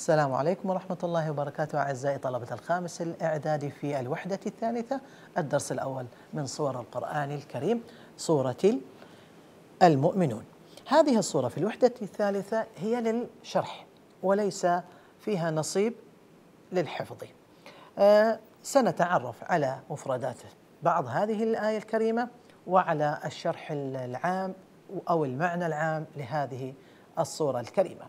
السلام عليكم ورحمة الله وبركاته أعزائي طلبة الخامس الإعدادي في الوحدة الثالثة الدرس الأول من صور القرآن الكريم صورة المؤمنون هذه الصورة في الوحدة الثالثة هي للشرح وليس فيها نصيب للحفظ أه سنتعرف على مفردات بعض هذه الآية الكريمة وعلى الشرح العام أو المعنى العام لهذه الصورة الكريمة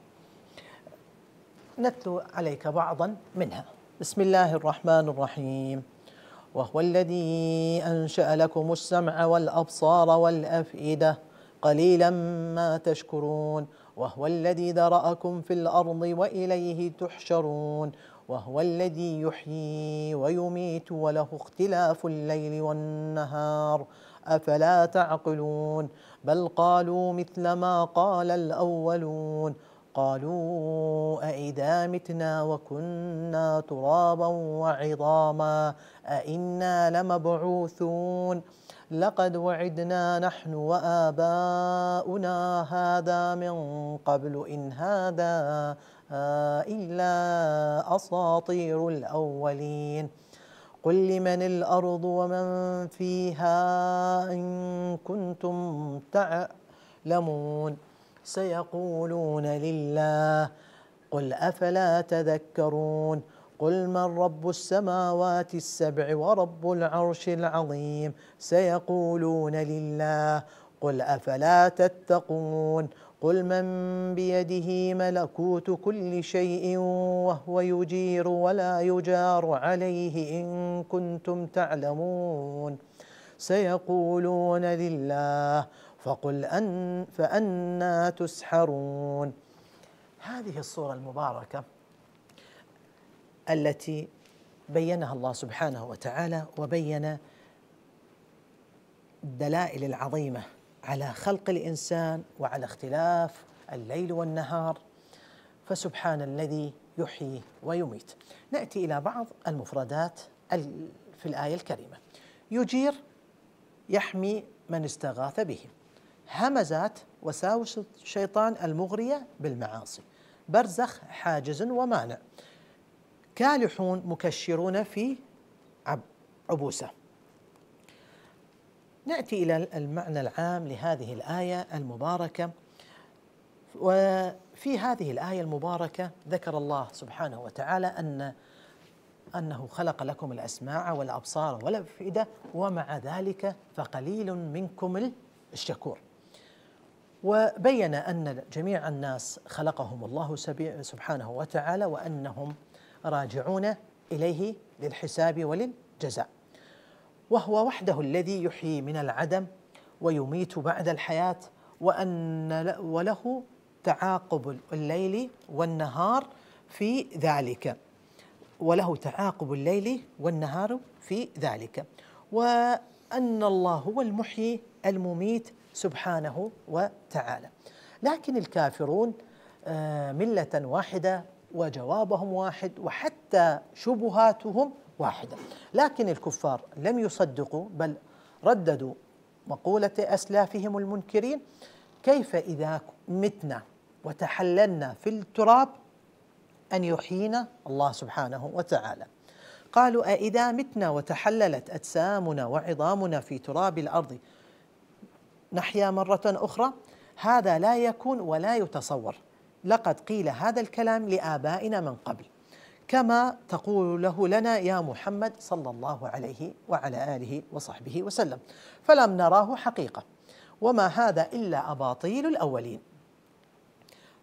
نتلو عليك بعضا منها بسم الله الرحمن الرحيم وهو الذي أنشأ لكم السمع والأبصار والأفئدة قليلا ما تشكرون وهو الذي ذرأكم في الأرض وإليه تحشرون وهو الذي يحيي ويميت وله اختلاف الليل والنهار أفلا تعقلون بل قالوا مثل ما قال الأولون قالوا أئذا متنا وكنا ترابا وعظاما أئنا لمبعوثون لقد وعدنا نحن وآباؤنا هذا من قبل إن هذا إلا أساطير الأولين قل لمن الأرض ومن فيها إن كنتم تعلمون سيقولون لله قل افلا تذكرون قل من رب السماوات السبع ورب العرش العظيم سيقولون لله قل افلا تتقون قل من بيده ملكوت كل شيء وهو يجير ولا يجار عليه ان كنتم تعلمون سيقولون لله فقل أن فأنا تسحرون هذه الصورة المباركة التي بينها الله سبحانه وتعالى وبين الدلائل العظيمة على خلق الإنسان وعلى اختلاف الليل والنهار فسبحان الذي يحيي ويميت نأتي إلى بعض المفردات في الآية الكريمة يجير يحمي من استغاث به همزات وساوس الشيطان المغرية بالمعاصي برزخ حاجز ومانع كالحون مكشرون في عبوسة نأتي إلى المعنى العام لهذه الآية المباركة وفي هذه الآية المباركة ذكر الله سبحانه وتعالى أن أنه خلق لكم الأسماع والأبصار والأفئدة ومع ذلك فقليل منكم الشكور وبين أن جميع الناس خلقهم الله سبحانه وتعالى وأنهم راجعون إليه للحساب وللجزاء وهو وحده الذي يحيي من العدم ويميت بعد الحياة وأن وله تعاقب الليل والنهار في ذلك وله تعاقب الليل والنهار في ذلك وأن الله هو المحيي المميت سبحانه وتعالى لكن الكافرون آه، مله واحده وجوابهم واحد وحتى شبهاتهم واحده لكن الكفار لم يصدقوا بل رددوا مقوله اسلافهم المنكرين كيف اذا متنا وتحللنا في التراب ان يحيينا الله سبحانه وتعالى قالوا أإذا متنا وتحللت أجسامنا وعظامنا في تراب الأرض نحيا مرة أخرى هذا لا يكون ولا يتصور لقد قيل هذا الكلام لآبائنا من قبل كما تقوله لنا يا محمد صلى الله عليه وعلى آله وصحبه وسلم فلم نراه حقيقة وما هذا إلا أباطيل الأولين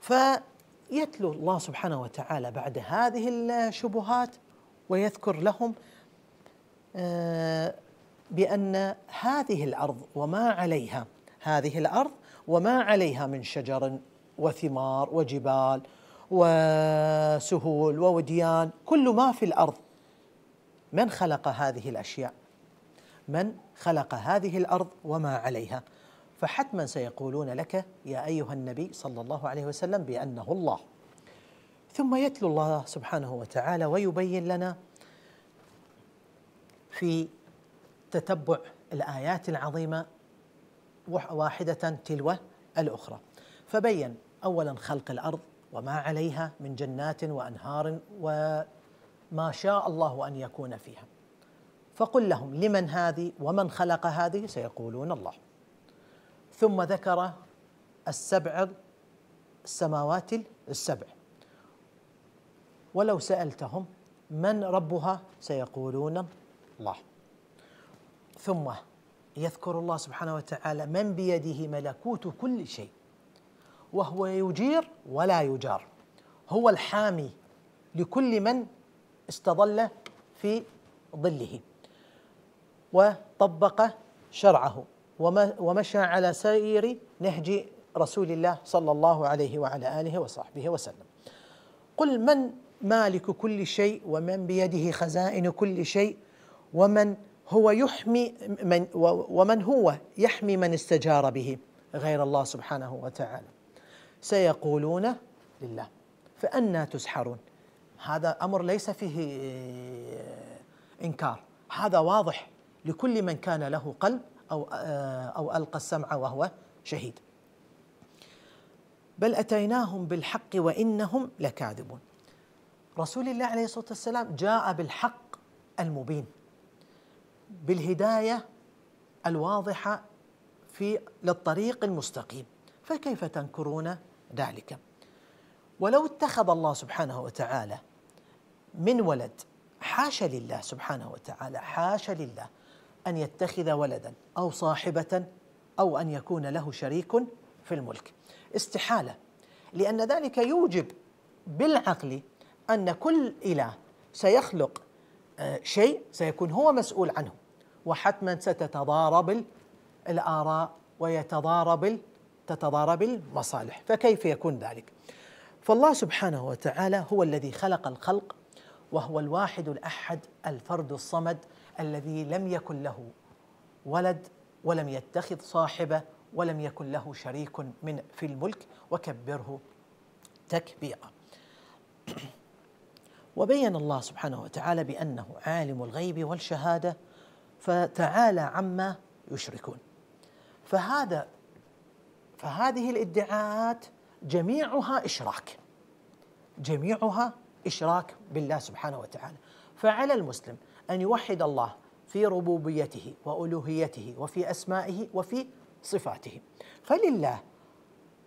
فيتلو الله سبحانه وتعالى بعد هذه الشبهات ويذكر لهم آه، بأن هذه الأرض وما عليها هذه الارض وما عليها من شجر وثمار وجبال وسهول ووديان كل ما في الارض من خلق هذه الاشياء من خلق هذه الارض وما عليها فحتما سيقولون لك يا ايها النبي صلى الله عليه وسلم بانه الله ثم يتلو الله سبحانه وتعالى ويبين لنا في تتبع الايات العظيمه واحدة تلو الأخرى فبين أولا خلق الأرض وما عليها من جنات وأنهار وما شاء الله أن يكون فيها فقل لهم لمن هذه ومن خلق هذه سيقولون الله ثم ذكر السبع السماوات السبع ولو سألتهم من ربها سيقولون الله ثم يذكر الله سبحانه وتعالى من بيده ملكوت كل شيء وهو يجير ولا يجار هو الحامي لكل من استظل في ظله وطبق شرعه ومشى على سير نهج رسول الله صلى الله عليه وعلى اله وصحبه وسلم. قل من مالك كل شيء ومن بيده خزائن كل شيء ومن هو يحمي من ومن هو يحمي من استجار به غير الله سبحانه وتعالى سيقولون لله فأنا تسحرون هذا أمر ليس فيه آه، إنكار هذا واضح لكل من كان له قلب أو, آه، أو ألقى السمع وهو شهيد بل أتيناهم بالحق وإنهم لكاذبون رسول الله عليه الصلاة والسلام جاء بالحق المبين بالهدايه الواضحه في للطريق المستقيم فكيف تنكرون ذلك ولو اتخذ الله سبحانه وتعالى من ولد حاشا لله سبحانه وتعالى حاشا لله ان يتخذ ولدا او صاحبه او ان يكون له شريك في الملك استحاله لان ذلك يوجب بالعقل ان كل اله سيخلق آه، شيء سيكون هو مسؤول عنه وحتما ستتضارب الآراء ويتضارب تتضارب المصالح فكيف يكون ذلك فالله سبحانه وتعالى هو الذي خلق الخلق وهو الواحد الأحد الفرد الصمد الذي لم يكن له ولد ولم يتخذ صاحبة ولم يكن له شريك من في الملك وكبره تكبيرا وبين الله سبحانه وتعالى بأنه عالم الغيب والشهادة فتعالى عما يشركون فهذا فهذه الادعاءات جميعها إشراك جميعها إشراك بالله سبحانه وتعالى فعلى المسلم أن يوحد الله في ربوبيته وألوهيته وفي أسمائه وفي صفاته فلله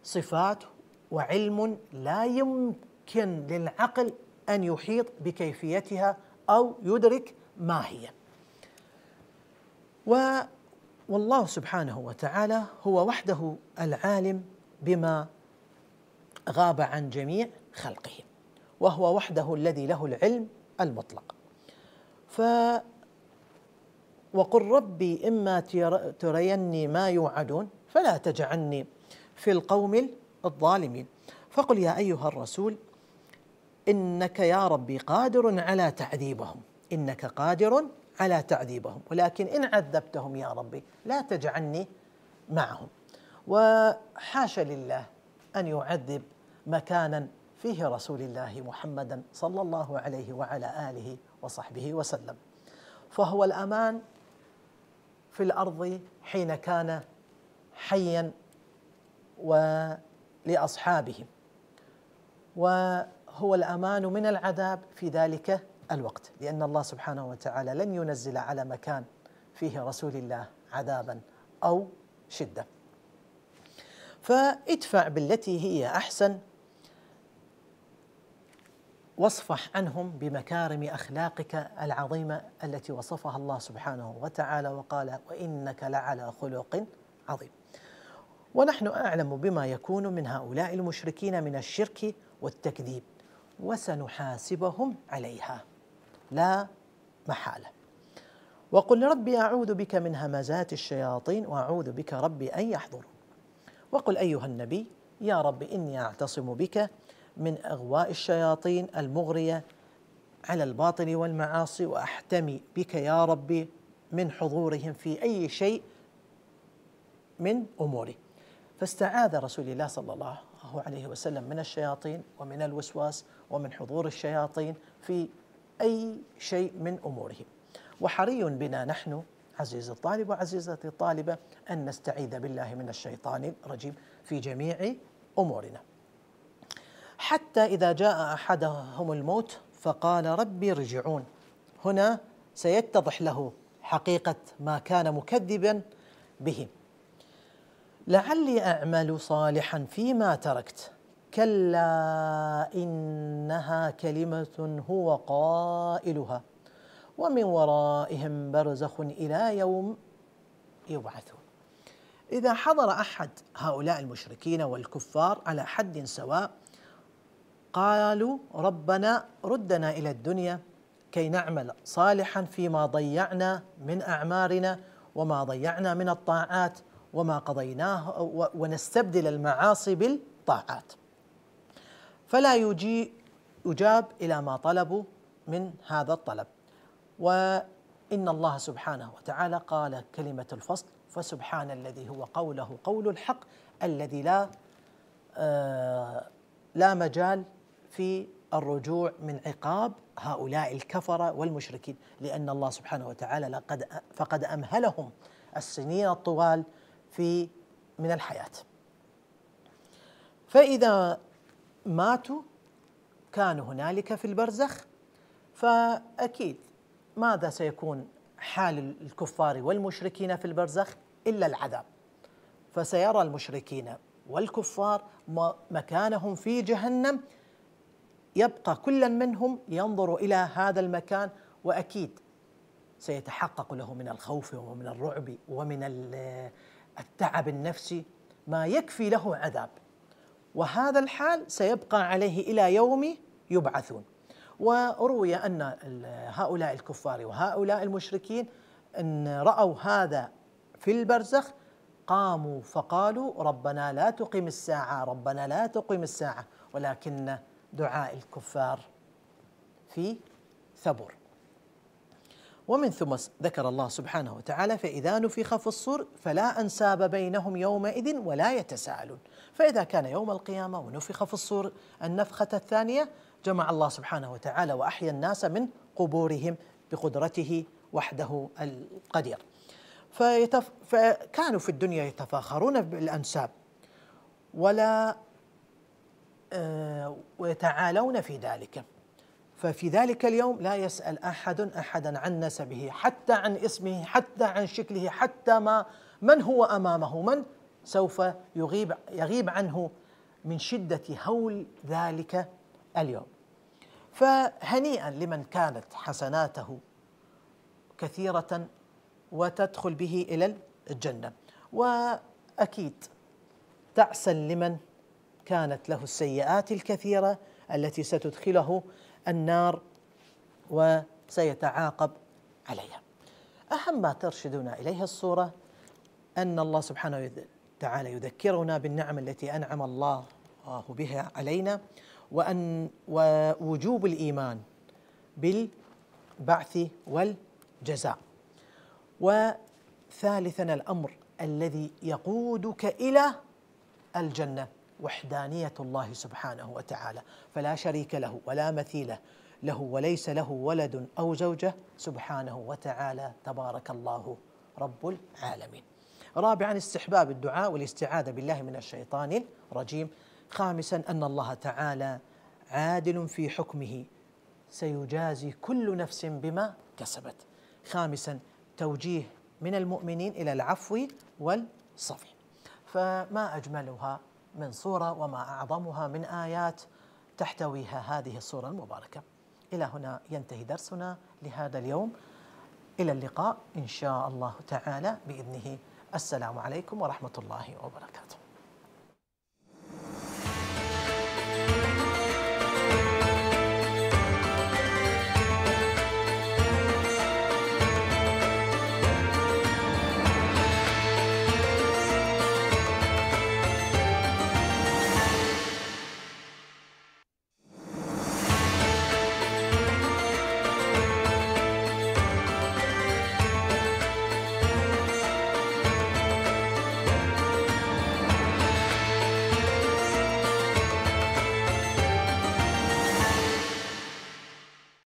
صفات وعلم لا يمكن للعقل أن يحيط بكيفيتها أو يدرك ما هي و والله سبحانه وتعالى هو وحده العالم بما غاب عن جميع خلقه وهو وحده الذي له العلم المطلق ف وقل ربي إما تريني ما يوعدون فلا تجعلني في القوم الظالمين فقل يا أيها الرسول انك يا ربي قادر على تعذيبهم انك قادر على تعذيبهم ولكن ان عذبتهم يا ربي لا تجعلني معهم وحاشا لله ان يعذب مكانا فيه رسول الله محمدا صلى الله عليه وعلى اله وصحبه وسلم فهو الامان في الارض حين كان حيا ولاصحابه و هو الأمان من العذاب في ذلك الوقت لأن الله سبحانه وتعالى لن ينزل على مكان فيه رسول الله عذابا أو شدة فادفع بالتي هي أحسن واصفح عنهم بمكارم اخلاقك العظيمه التي وصفها الله سبحانه وتعالى وقال وانك لعلى خلق عظيم. ونحن اعلم بما يكون من هؤلاء المشركين من الشرك والتكذيب وسنحاسبهم عليها لا محاله وقل ربي اعوذ بك من همزات الشياطين واعوذ بك ربي ان يحضر وقل ايها النبي يا رب اني اعتصم بك من اغواء الشياطين المغريه على الباطل والمعاصي واحتمي بك يا ربي من حضورهم في اي شيء من اموري فاستعاذ رسول الله صلى الله الله عليه وسلم من الشياطين ومن الوسواس ومن حضور الشياطين في أي شيء من اموره. وحري بنا نحن عزيزي الطالب وعزيزتي الطالبة أن نستعيذ بالله من الشيطان الرجيم في جميع أمورنا حتى إذا جاء أحدهم الموت فقال ربي ارجعون هنا سيتضح له حقيقة ما كان مكذبا به لعلي اعمل صالحا فيما تركت كلا انها كلمه هو قائلها ومن ورائهم برزخ الى يوم يبعثون اذا حضر احد هؤلاء المشركين والكفار على حد سواء قالوا ربنا ردنا الى الدنيا كي نعمل صالحا فيما ضيعنا من اعمارنا وما ضيعنا من الطاعات وما قضيناه ونستبدل المعاصي بالطاعات فلا يجي يجاب إلى ما طلبوا من هذا الطلب وإن الله سبحانه وتعالى قال كلمة الفصل فسبحان الذي هو قوله قول الحق الذي لا آه لا مجال في الرجوع من عقاب هؤلاء الكفرة والمشركين لأن الله سبحانه وتعالى لقد فقد أمهلهم السنين الطوال في من الحياة فإذا ماتوا كانوا هنالك في البرزخ فأكيد ماذا سيكون حال الكفار والمشركين في البرزخ إلا العذاب فسيرى المشركين والكفار مكانهم في جهنم يبقى كل منهم ينظر إلى هذا المكان وأكيد سيتحقق له من الخوف ومن الرعب ومن التعب النفسي ما يكفي له عذاب وهذا الحال سيبقى عليه الى يوم يبعثون وروي ان هؤلاء الكفار وهؤلاء المشركين ان راوا هذا في البرزخ قاموا فقالوا ربنا لا تقم الساعه ربنا لا تقم الساعه ولكن دعاء الكفار في ثبور ومن ثم ذكر الله سبحانه وتعالى فإذا نفخ في الصور فلا أنساب بينهم يومئذ ولا يتساءلون فإذا كان يوم القيامة ونفخ في الصور النفخة الثانية جمع الله سبحانه وتعالى وأحيا الناس من قبورهم بقدرته وحده القدير فيتف... فكانوا في الدنيا يتفاخرون بالأنساب ولا آه، ويتعالون في ذلك ففي ذلك اليوم لا يسأل أحد أحدا عن نسبه حتى عن اسمه حتى عن شكله حتى ما من هو أمامه من سوف يغيب يغيب عنه من شدة هول ذلك اليوم فهنيئا لمن كانت حسناته كثيرة وتدخل به إلى الجنة وأكيد تعسا لمن كانت له السيئات الكثيرة التي ستدخله النار وسيتعاقب عليها أهم ما ترشدنا إليها الصورة أن الله سبحانه وتعالى يذكرنا بالنعم التي أنعم الله بها علينا وأن ووجوب الإيمان بالبعث والجزاء وثالثا الأمر الذي يقودك إلى الجنة وحدانيه الله سبحانه وتعالى فلا شريك له ولا مثيل له وليس له ولد او زوجه سبحانه وتعالى تبارك الله رب العالمين. رابعا استحباب الدعاء والاستعاذه بالله من الشيطان الرجيم. خامسا ان الله تعالى عادل في حكمه سيجازي كل نفس بما كسبت. خامسا توجيه من المؤمنين الى العفو والصفح. فما اجملها من صورة وما أعظمها من آيات تحتويها هذه الصورة المباركة إلى هنا ينتهي درسنا لهذا اليوم إلى اللقاء إن شاء الله تعالى بإذنه السلام عليكم ورحمة الله وبركاته